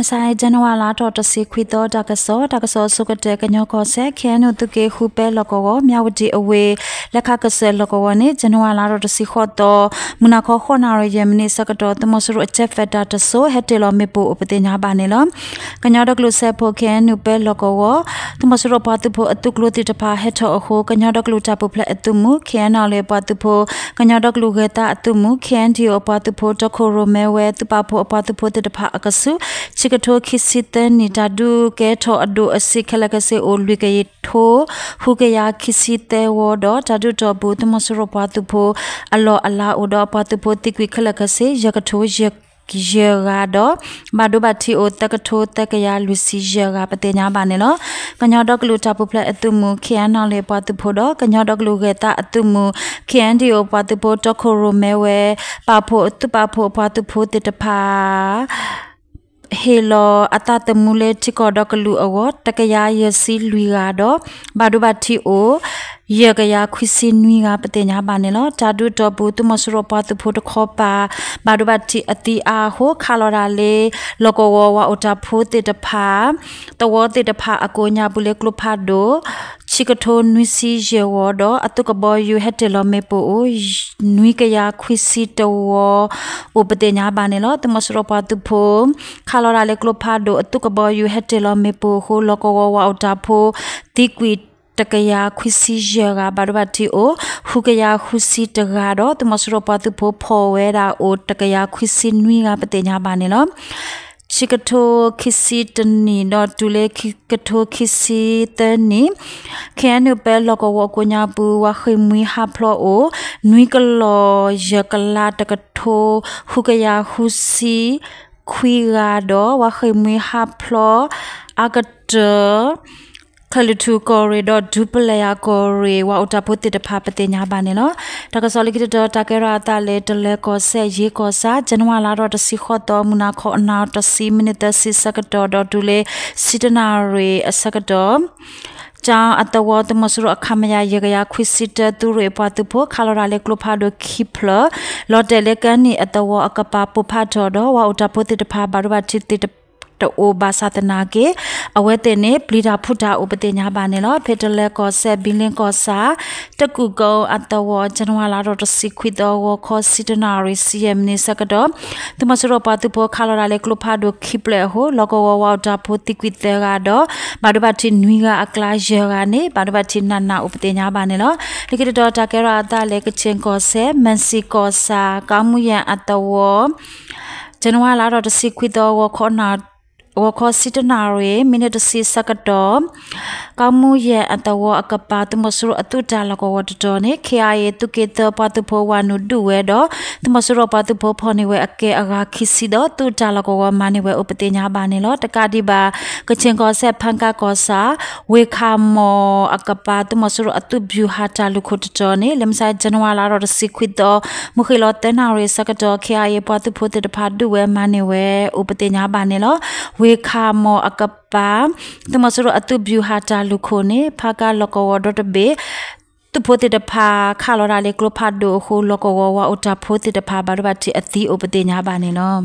မဆိုင်ဇန်နဝါလာတော့တစီခွေတော့တကစောတကစောစုကတဲ့ကညောကောဆက်ခဲနုတုကေခုပဲလကောကမြဝတီအဝေးလက်ခကဆဲလကောကနဲ့ဇန်နဝါလာတော့တစီခေါ်တော့မနာခေါ်ခေါ်နာရယမနေစကတော့တမဆရအချက်ဖက်တာတဆိုဟက်တယ်လမေပူဥပတိညာပါနေလကညောတော့ကလုဆက်ဖို့ခဲနုပဲလကောကတမဆရပတ်သူဖို့အတုကလုတိတဖာဟက်တော့အခုကညောတော့ကလုချပုဖလက်အတုမူခဲနာလေပတ်သူဖို့ကညောတော့ကလုခဲတာအတုမူခဲန်ဒီအပတ်သူဖို့တခိုရမဲဝဲသူပဖို့အပတ်သူဖို့တိတဖာအကဆု sikatho khisite nitadu ke tho adu asikhala ka se olwi ke tho hu ke ya khisite wo do tadu to bu tmosro pa tu pho alo ala odo pa tu pho tikwi khala ka se yakatho yak ကီရဂါဒဘာဒိုဘတီအိုတကထိုတကရလူစီရဂါပတေညာပါနေလောကညောဒကလူတာပူဖလက်အတုမူခရန်နော်လေပတ်သူဖို့တော့ကညောဒကလူကေတာအတုမူခရန်ဒီအိုပတ်သူဖို့တခိုရိုမဲဝဲပါဖို့အတုပါဖို့ပတ်သူဖို့တတဖာဟေလောအတတမူလေတိကောဒကလူအောတကရယစီလူရာတော့ဘာဒုဘတိအိုယေကရခွစီနွီကပတိညာပါနေလောဓာတုတော်ဘူးသူမစရပတ်သူဖို့တခောပါဘာဒုဘတိအတိအားဟိုခါလောရာလေလောကဝဝအတဖို့တေတဖာတဝောတေတဖာအကိုညာဘူးလေကလုဖာဒိုရှိကထိုနွီစီရေဝဒအတုကဘောယူဟက်တလမေပူနွီကရခွီစီတောဥပဒေညာဘာနေလတမစရပတုဖိုခါလရာလေကလဖာဒိုအတုကဘောယူဟက်တလမေပူဟိုလကောဝအော်တာဖိုတီကွီတကရာခွစီရကဘာရဘတီအိုဟုကရာခုစီတရာတော့တမစရပတုဖိုဖော်ဝဲတာအိုတကရာခွစီနွီကပတေညာဘာနေလောชิกโทคิสิตนีดอตุเลคิกโทคิสิตนีแค่นูเปลอกวกุญญาบูวะเคยมุยฮาพลอโอนุยกลอยกลาตะกโทฮุกยาฮุซีคุยกาดอวะเคยมุยฮาพลออากะเตထလထူကိုရီဒေါ်ဒူပလယာကိုရီဝါအတပုတိတဖပတိညာပါနေလောတကစောလိကတတကရာတလေတလေကိုဆက်ရေကိုစာဇန်ဝါလာတော့တစီခေါ်တော်မူနာခေါ်အနာတစီမိနစ်တစီစကတော်ဒေါ်ဒူလေစီတနာရီအစကတော်จาอัตวอตมสรุอคามยาเยกยาควิสิตตุเรปาตุโพคาลราเลกลุพาโดคิพลอลอเตเลกันนี่อัตวออกปาปุพาทอดอวาอุตาปุติตภาบารวาจิติตအိုဘာသတနာကေအဝဲတဲ့နေပလီတာဖုတာဥပတိညာပါနေလောဖေတလက်ကောဆက်ဘီလင်ကောစာတကူကောအတဝဇန်နဝါလာတော့တစီခွီတော့ဝခောစီတနာရီ CM နေစကတော့ဒီမစရပါတူပေါ်ခါလာလေကလဖာဒိုခိပလေဟိုလောကဝဝတာဖိုတိကွီတဲကတော့ဘာဒဘတ်ချင်းနွီကအကလာရေကနေဘာဒဘတ်ချင်းနာနာဥပတိညာပါနေလောဒီကတော့တာကဲရာအတလေကချင်းကောဆက်မန်စီကောစာကာမှုယံအတဝဇန်နဝါလာတော့တစီခွီတော့ဝခောနာဝခစီတနာရေမိနစ်တစီစကတော့ကောင်းမှုရဲ့အတဝအကပါတမဆူအတူတာလကဝတတော်နေခရရဲ့တုကေတပတဖောဝနုဒူဝဲတော့တမဆူရပတဖောဖောနေဝဲအကေအဂါခိစီတော့တူတာလကဝမနေဝဲဥပတိညာပါနေလောတကတိပါကချင်ကောဆက်ဖန်ကကောစာဝေခါမောအကပါတမဆူရအတူဘျူဟာတာလခုတတော်နေလမ်ဆိုင်ဇန်နဝါလာတော့စီခွစ်တော့မခိလောတနာရေစကတော့ခရရဲ့ပတဖောတတဖာဒူဝဲမနေဝဲဥပတိညာပါနေလောဝဝေခါမောအကပာတမဆရအတုဘျူဟာတာလူခိုနေဖာကာလကောဒတ်ဘေတဖိုတေတဖာခါလော်ရာလေကလဖတ်ဒိုဟိုလကောဝဝအတာဖိုတေတဖာဘာရဘတိအသီဥပတိညာပါနေနော်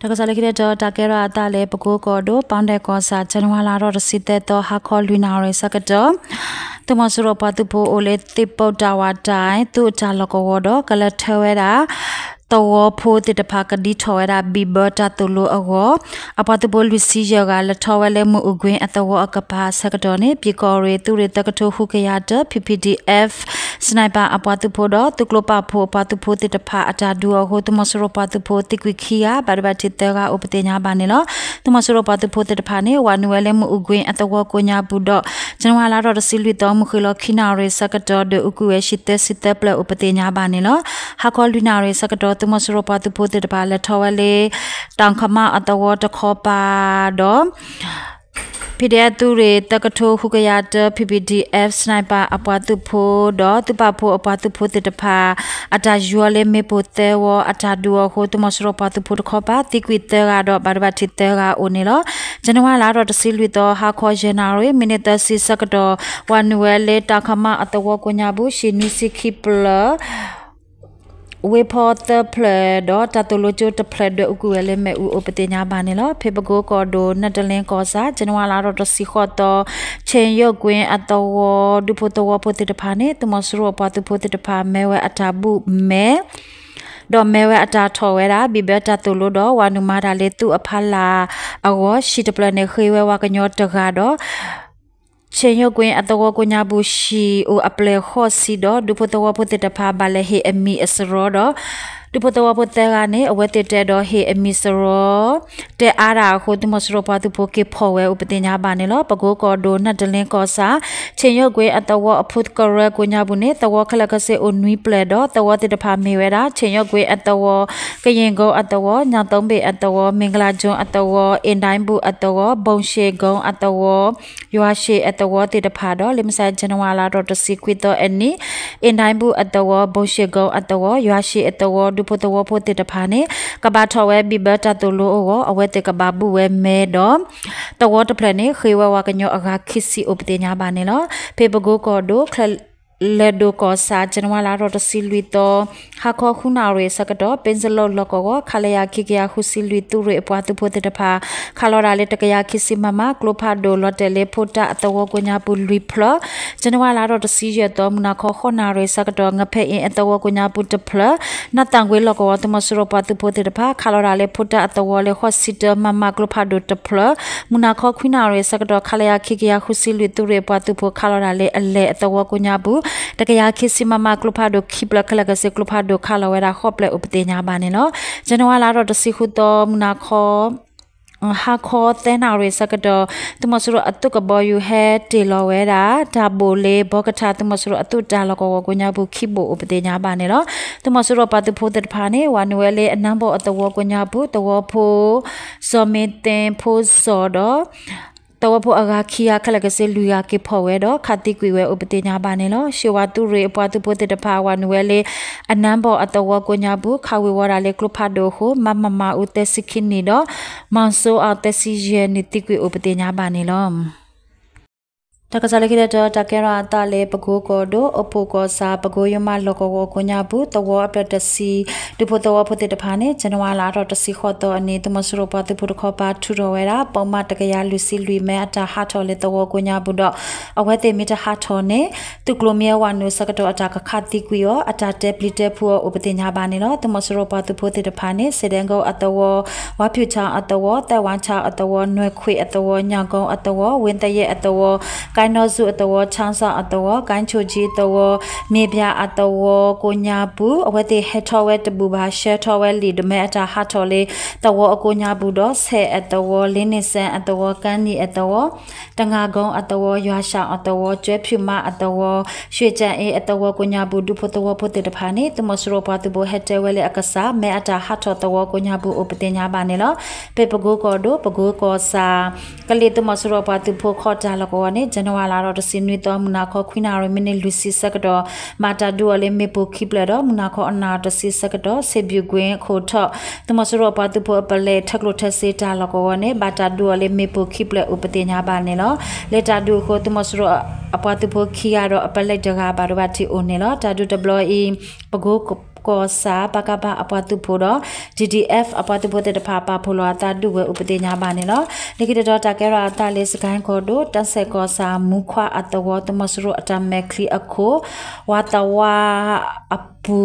တကစားလေးခဲ့တော့တကယ်ရအတလည်းပကိုးကော်တို့ပေါင်းတဲ့ကောစာဇန်နဝါလာတော့ရစီတဲ့တော့ဟာခေါ်လွင်နာရစကတော့တမဆရပတူဖိုအိုလေတိပုတ်တာဝတိုင်းသူ့အတာလကောဝတော့ကလထဝဲတာတောဖိုးတတဖာကဒီထော်ရဘီဘတာတူလိုအောအပတဘလူစီယောကလထော်ဝဲလဲမှုအကွင်းအတော်အကပါစကတော်နေပြေကော်ရီသူရတကထိုဟုကရတ PPDF စနိုက်ပါအပွားသူဖို့တော့သူကလပဖို့ပသူဖို့တိတဖာအတာဒူဟိုတမဆရပသူဖို့တိကွိခီယာဘာဘာတိတကဥပတိညာပါနေလို့တမဆရပသူဖို့တိတဖာနေဝနဝဲလဲမှုဥကွင်းအတဝကိုညာဘူးတော့ဇန်ဝါလာတော့စီလွီတော့မခလခိနာရေစကတော်ဒူကွေရှိတဲ့စစ်တပ်ပလဥပတိညာပါနေလို့ဟာခေါ်လွီနာရေစကတော်တမဆရပသူဖို့တိတဖာလက်ထော်ဝဲလေတောင်ခမအတဝတခေါ်ပါတော့ PDF သူတွေတကထိုခုကရတ PPDF sniper အပွားသူဖို့တော့သူပါဖို့အပွားသူဖို့တဲ့တဖာအတာယူလေမေပိုတဲဝအတာဒူဟိုတမစရပါသူဖို့ခေါ်ပါတိကွီတဲကတော့ဘာဘာတိတဲကအိုနေလောဇန်နဝါလာတော့တစီလွီတော့ဟာခေါ်ဂျန်နာရီမီနီတစီစကတော့ဝနဝဲလေတာခမအတဝကညာဘူးရှီနီစီခိပလာဝေဖော်တဖလဒေါ်တတလိုချိုတဖလဒုကူလေမဲဦးအပတိညာပါနေလောဖေပကိုကော်ဒိုနတ်တလင်းကောစာဇန်နဝါလာတော့တစီခေါ်တော့ချင်းရုတ်ကွင်းအတော်ဝဒုဖို့တော်ဖို့တိတဖာနေတမဆူရောပတ်ဖို့တိတဖာမဲဝဲအတာဘူးမဲတော့မဲဝဲအတာထော်ဝဲတာဘီဘက်တတူလို့တော့ဝါနုမာတာလေသူ့အဖလာအဝရှိတပလနဲ့ခေဝဲဝါကညောတကားတော့เชยกวยอัตวกุญญาบุชีโออเปลฮอสิดอดูพตวพตตะพาบาลเฮเอมีเอสรอดอတူပတော်ပတဲကနေအဝတ်တက်တဲ့တော့ဟေအမီစရောတဲအားတာကိုဒီမစရောပါသူပိုကေဖော်ဝဲဥပတင်ညာပါနေလို့ပကိုးကော်ဒိုနှစ်တလင်းကောစာချင်းရုပ်ကွေးအတဝအဖုတ်ကရကိုညာဘူးနေတဝခလကစေအွန်နွီပလက်တော့တဝတိတဖာမေဝဲတာချင်းရုပ်ကွေးအတဝကရင်ကောအတဝညောင်သုံးပေအတဝမင်္ဂလာကျွန်းအတဝအင်တိုင်းဘူးအတဝဘုံရှေကုံအတဝရွာရှေအတဝတိတဖာတော့လိမဆာဇန်နဝါလာတော့တစီခွေတော့အနီအင်တိုင်းဘူးအတဝဘုံရှေကုံအတဝရွာရှေအတဝဒဖို့တဝဖို့တေတဖာနေကဘာထော်ဝဲဘီဘတာတူလိုအောအဝဲတေကဘာဘူးဝဲမဲတော့တဝတဖလနေခေဝဝကညောအဂါခိစီဥပတေညာပါနေလောဖေဘဂိုကောဒိုခလလဒိုကောစာဂျန်ဝါလာရောတစီလွီတော့ဟာခေါခုနာရေစကတော့ပင်စလောလောကောကခလယာခိကယာခုစီလွီတူရေအပွားသူဖို့တဲ့တဖာခလောရာလေတကယာခိစီမမကလိုဖာဒိုလော်တယ်လေဖို့တာအတဝကိုညာပူလွီဖလဂျန်ဝါလာရောတစီရတော့မနာခေါခနာရေစကတော့ငဖဲ့အင်အတဝကိုညာပူတဖလနတန်ကွေလောကောတမဆူရပတူဖို့တဲ့တဖာခလောရာလေဖို့တာအတဝလေဟော့စီတမမကလိုဖာဒိုတဖလမနာခေါခွနာရေစကတော့ခလယာခိကယာခုစီလွီတူရေပွားသူဖို့ခလောရာလေအလေအတဝကိုညာပူတကရခိစီမမကလုဖာဒိုခိပလခလကစေကလုဖာဒိုခါလဝဲရာခေါပလေဥပတေညာဘာနေနော်ဇန်နဝါလာတော့တစီခုတော့မနာခေါ်ဟာခေါ်တဲ့နာရေစကတော့သူမဆရအတုကဘောယူဟဲတေလော်ဝဲတာဒါဘိုလေဘောကထာသူမဆရအတုတာလကောကိုညာဘူးခိဘူဥပဒေညာပါနေတော့သူမဆရပတ်ဖို့တဲ့ဖာနေဝနဝဲလေအနံဘောအတဝကိုညာဘူးတဝဖို့ဇော်မင်းတင်ဖို့စော်တော့တဝဖို့အကခီယာခလကစလူယာကေဖော်ဝဲတော့ခတိကွေဝဲဥပတိညာပါနေလို့ရှေဝသူရေအပွားသူပိုတေတဖာဝနွယ်လေအနံဘောအတဝကိုညာဘူးခဝေဝရာလေကလဖာဒိုဟုမမမဥတသိခိနီတော့မန်ဆိုအတသိယေနိတိကွေဥပတိညာပါနေလို့တကစားလက်ခတဲ့တကရာတလေပကိုကိုဒိုအပိုကိုစာပကိုယမလကောကိုကိုညာဘူးတဝအပတစီဒုဖို့တဝဖို့တဲ့တဖာနဲ့ဇန်နဝါလာတော့တစီခေါ်တော့အနေတမစရပတဖို့ခေါ်ပါထူတော်ဝဲတာပုံမတကရာလူစီလူမဲအတာဟာတော်လေတဝကိုညာဘူးတော့အဝဲတဲ့မီတဟာတော်နဲ့သူကလိုမြဲဝနုစကတော့အတာကခတိကွီရောအတာတက်ပလီတက်ဖို့ဥပတင်ညာပါနေတော့တမစရပတဖို့တဲ့တဖာနဲ့စေတန်ကောအတဝဝါဖြူချာအတဝတဲဝမ်ချာအတဝနွယ်ခွေအတဝညာကောအတဝဝင်းတရဲ့အတဝကကိုင်းတော်စုအတော်ချောင်းဆောင်အတော်ကိုင်းချိုကြီးတော်မြေပြအတော်ကိုညာဘူးအဝတိဟက်ထော်ဝဲတပူပါရှယ်ထော်ဝဲလီဒမဲအတာဟာထော်လေးတော်အကိုညာဘူးတော့ဆဲအတော်လင်းနေဆန်အတော်ကန်းနီအတော်တငါကုန်းအတော်ရွာရှောင်းအတော်ကျွဲဖြူမအတော်ရွှေကြံအေးအတော်ကိုညာဘူးဒုဖို့တော်ဖို့တေတဖာနေတမစရောပတ်ဘူဟက်တဲဝဲလေအကစားမဲအတာဟာထော်တော်ကိုညာဘူးဥပတင်ညာပါနေလောပေပဂိုကောဒိုပဂိုကောစာကလေးတမစရောပတ်ဘူခေါ်တာလကောနေဂျန်န်နဝါလာတော့တစင်းနွေတော့မနာခေါခွိနာရမင်းလူစီစကတော့မာတာဒူအလေးမေပိုခိပလာတော့မနာခေါအနာတစီစကတော့ဆေဘျူကွင်းခိုထော့တမဆရောပါတူပေါ်ပလေထက်လိုထစေတာလကောနဲ့ဘာတာဒူအလေးမေပိုခိပလာဥပတိညာပါနေလောလက်တာဒူခိုတမဆရောအပတ်တူပေါ်ခိရတော့အပလက်တကဘာတော့ဘာတီအိုနေလောတာဒူ WE ပဂိုကောစာပကပအပတုဖို့တော့ DDF အပတုဖို့တဲ့တဖာပါဖို့လောတာတုဝဲဥပဒေညာပါနေလောနေကတတော်တာကဲရတာလေးစကိုင်းကောတို့တဆက်ကောစာမူခွာအတဝတမစရအတမက်ခလီအခုဝတဝအပူ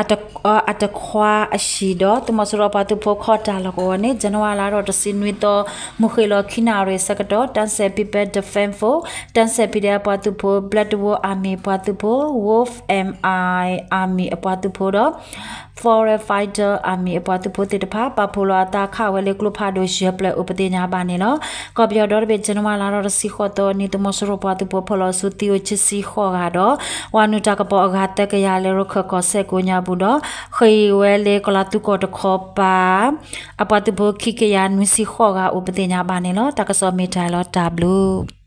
atak atak khwa ashido tuma surapa tu pho khota lago ne janwala ro tsinwi to mukhilo khina re sakdo tanse pipe defend fo tanse pide pa tu pho blood wo army pa tu pho wolf mi army pa tu pho do foreign fighter army အပေါ်သူပိုတေတဖာပပိုလာတာခဝဲလေကလဖာဒိုရှေပလဥပတိညာပါနေလောကော်ပြော်ဒေါ်ဘေဂျန်မလာရစီခတော်နီတမဆရပတူပဖလဆူတီယချစီခောဂါတော့ဝနုတကပေါ်အဂါတကရလေရခကောဆက်ကိုညာဘူးတော့ခေဝဲလေကလာတူကောတခောပါအပတူဘခိကရနွစီခောဂါဥပတိညာပါနေလောတကဆောမီတိုင်လော W